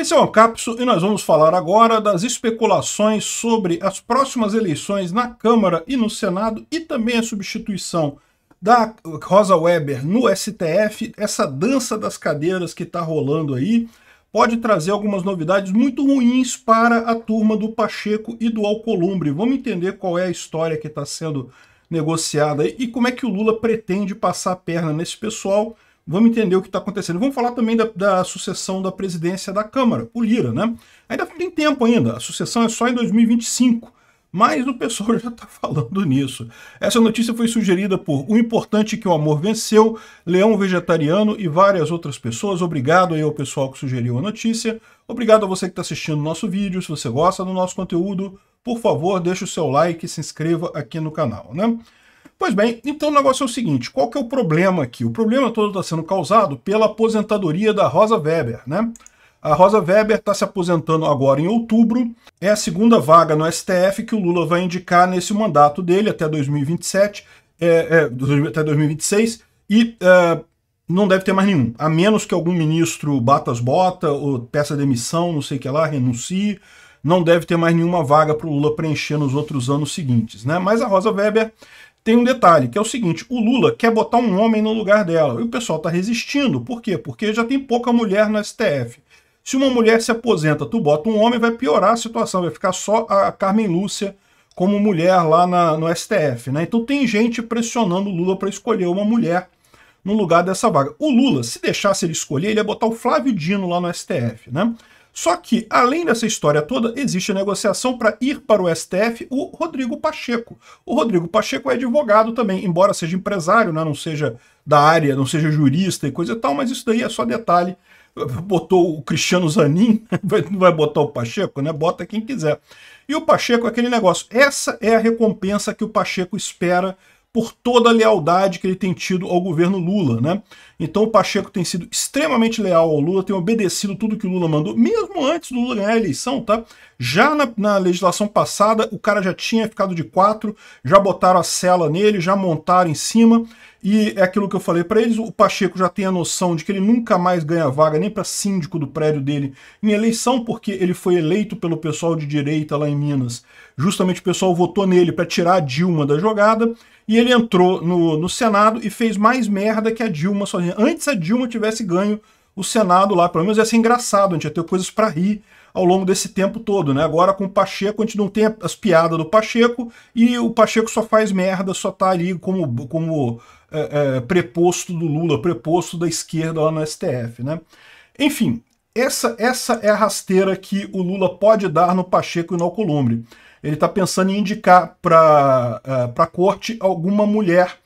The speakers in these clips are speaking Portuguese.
Esse é o Capso e nós vamos falar agora das especulações sobre as próximas eleições na Câmara e no Senado e também a substituição da Rosa Weber no STF, essa dança das cadeiras que está rolando aí, pode trazer algumas novidades muito ruins para a turma do Pacheco e do Alcolumbre. Vamos entender qual é a história que está sendo negociada e como é que o Lula pretende passar a perna nesse pessoal Vamos entender o que está acontecendo. Vamos falar também da, da, sucessão da presidência da Câmara, o Lira, né? Ainda tem tempo ainda, a sucessão é só em 2025. Mas o pessoal já está falando nisso. Essa notícia foi sugerida por O Importante Que o Amor Venceu, Leão Vegetariano e várias outras pessoas. Obrigado aí ao pessoal que sugeriu a notícia. Obrigado a você que está assistindo o nosso vídeo. Se você gosta do nosso conteúdo, por favor, deixe o seu like e se inscreva aqui no canal, né? Pois bem, então o negócio é o seguinte, qual que é o problema aqui? O problema todo está sendo causado pela aposentadoria da Rosa Weber, né? A Rosa Weber está se aposentando agora em outubro, é a segunda vaga no STF que o Lula vai indicar nesse mandato dele até 2027, é, é, até 2026, e é, não deve ter mais nenhum, a menos que algum ministro bata as botas, ou peça demissão, não sei o que lá, renuncie, não deve ter mais nenhuma vaga para o Lula preencher nos outros anos seguintes, né? Mas a Rosa Weber tem um detalhe, que é o seguinte, o Lula quer botar um homem no lugar dela, e o pessoal está resistindo. Por quê? Porque já tem pouca mulher no STF. Se uma mulher se aposenta, tu bota um homem, vai piorar a situação, vai ficar só a Carmen Lúcia como mulher lá na, no STF. Né? Então tem gente pressionando o Lula para escolher uma mulher no lugar dessa vaga. O Lula, se deixasse ele escolher, ele ia botar o Flávio Dino lá no STF. Né? Só que, além dessa história toda, existe negociação para ir para o STF o Rodrigo Pacheco. O Rodrigo Pacheco é advogado também, embora seja empresário, né? não seja da área, não seja jurista e coisa e tal, mas isso daí é só detalhe. Botou o Cristiano Zanin, não vai botar o Pacheco, né? Bota quem quiser. E o Pacheco é aquele negócio. Essa é a recompensa que o Pacheco espera por toda a lealdade que ele tem tido ao governo Lula, né? Então o Pacheco tem sido extremamente leal ao Lula, tem obedecido tudo que o Lula mandou, mesmo antes do Lula ganhar a eleição, tá? Já na, na legislação passada, o cara já tinha ficado de quatro, já botaram a cela nele, já montaram em cima, e é aquilo que eu falei para eles, o Pacheco já tem a noção de que ele nunca mais ganha vaga nem para síndico do prédio dele em eleição, porque ele foi eleito pelo pessoal de direita lá em Minas. Justamente o pessoal votou nele para tirar a Dilma da jogada, e ele entrou no, no Senado e fez mais merda que a Dilma sozinha Antes a Dilma tivesse ganho o Senado lá, pelo menos ia ser engraçado, a gente ia ter coisas para rir ao longo desse tempo todo, né? Agora com o Pacheco a gente não tem as piadas do Pacheco e o Pacheco só faz merda, só tá ali como, como é, é, preposto do Lula, preposto da esquerda lá no STF, né? Enfim, essa, essa é a rasteira que o Lula pode dar no Pacheco e no Alcolumbre. Ele está pensando em indicar para é, a corte alguma mulher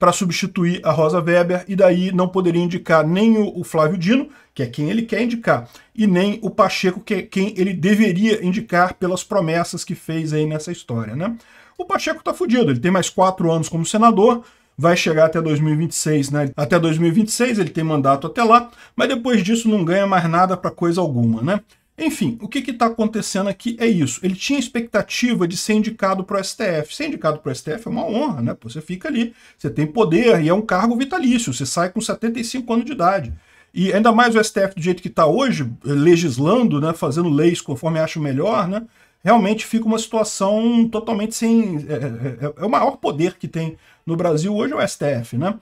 para substituir a Rosa Weber, e daí não poderia indicar nem o Flávio Dino, que é quem ele quer indicar, e nem o Pacheco, que é quem ele deveria indicar pelas promessas que fez aí nessa história, né? O Pacheco tá fudido, ele tem mais quatro anos como senador, vai chegar até 2026, né? Até 2026 ele tem mandato até lá, mas depois disso não ganha mais nada para coisa alguma, né? Enfim, o que está acontecendo aqui é isso. Ele tinha expectativa de ser indicado para o STF. Ser indicado para o STF é uma honra, né? Pô, você fica ali, você tem poder e é um cargo vitalício. Você sai com 75 anos de idade. E ainda mais o STF do jeito que está hoje, eh, legislando, né, fazendo leis conforme acho melhor, né, realmente fica uma situação totalmente sem... É, é, é o maior poder que tem no Brasil hoje é o STF, né?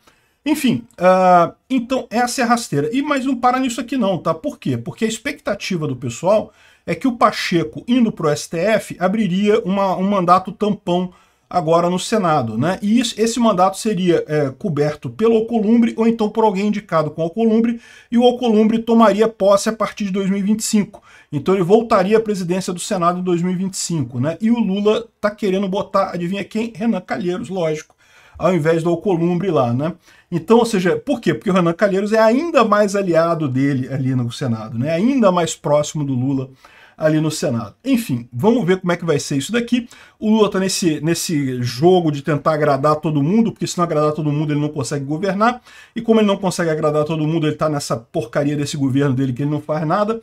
Enfim, uh, então essa é a rasteira. E mas não para nisso aqui não, tá? Por quê? Porque a expectativa do pessoal é que o Pacheco, indo para o STF, abriria uma, um mandato tampão agora no Senado, né? E isso, esse mandato seria é, coberto pelo Alcolumbre ou então por alguém indicado com o Alcolumbre, e o Alcolumbre tomaria posse a partir de 2025. Então ele voltaria à presidência do Senado em 2025, né? E o Lula tá querendo botar, adivinha quem? Renan Calheiros, lógico ao invés do Alcolumbre lá, né? Então, ou seja, por quê? Porque o Renan Calheiros é ainda mais aliado dele ali no Senado, né? É ainda mais próximo do Lula ali no Senado. Enfim, vamos ver como é que vai ser isso daqui. O Lula está nesse, nesse jogo de tentar agradar todo mundo, porque se não agradar todo mundo ele não consegue governar. E como ele não consegue agradar todo mundo, ele está nessa porcaria desse governo dele que ele não faz nada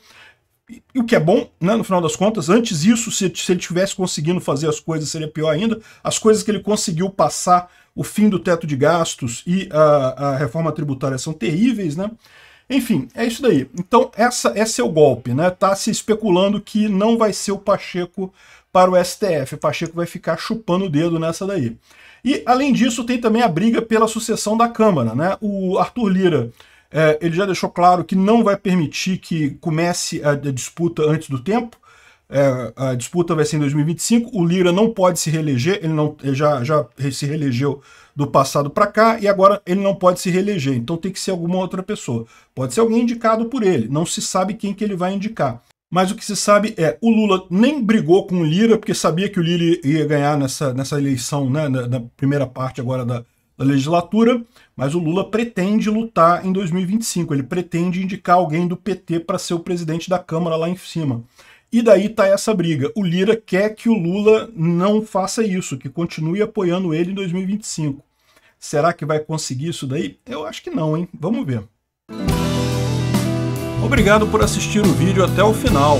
e o que é bom, né, no final das contas, antes disso se, se ele tivesse conseguindo fazer as coisas, seria pior ainda. As coisas que ele conseguiu passar, o fim do teto de gastos e a, a reforma tributária são terríveis, né? Enfim, é isso daí. Então, essa, esse é o golpe, né? Tá se especulando que não vai ser o Pacheco para o STF. O Pacheco vai ficar chupando o dedo nessa daí. E, além disso, tem também a briga pela sucessão da Câmara, né? O Arthur Lira é, ele já deixou claro que não vai permitir que comece a, a disputa antes do tempo. É, a disputa vai ser em 2025. O Lira não pode se reeleger, ele, não, ele já, já se reelegeu do passado para cá e agora ele não pode se reeleger, então tem que ser alguma outra pessoa. Pode ser alguém indicado por ele, não se sabe quem que ele vai indicar. Mas o que se sabe é, o Lula nem brigou com o Lira, porque sabia que o Lira ia ganhar nessa, nessa eleição, né, na, na primeira parte agora da, da legislatura, mas o Lula pretende lutar em 2025. Ele pretende indicar alguém do PT para ser o presidente da Câmara lá em cima. E daí tá essa briga. O Lira quer que o Lula não faça isso, que continue apoiando ele em 2025. Será que vai conseguir isso daí? Eu acho que não, hein? Vamos ver. Obrigado por assistir o vídeo até o final.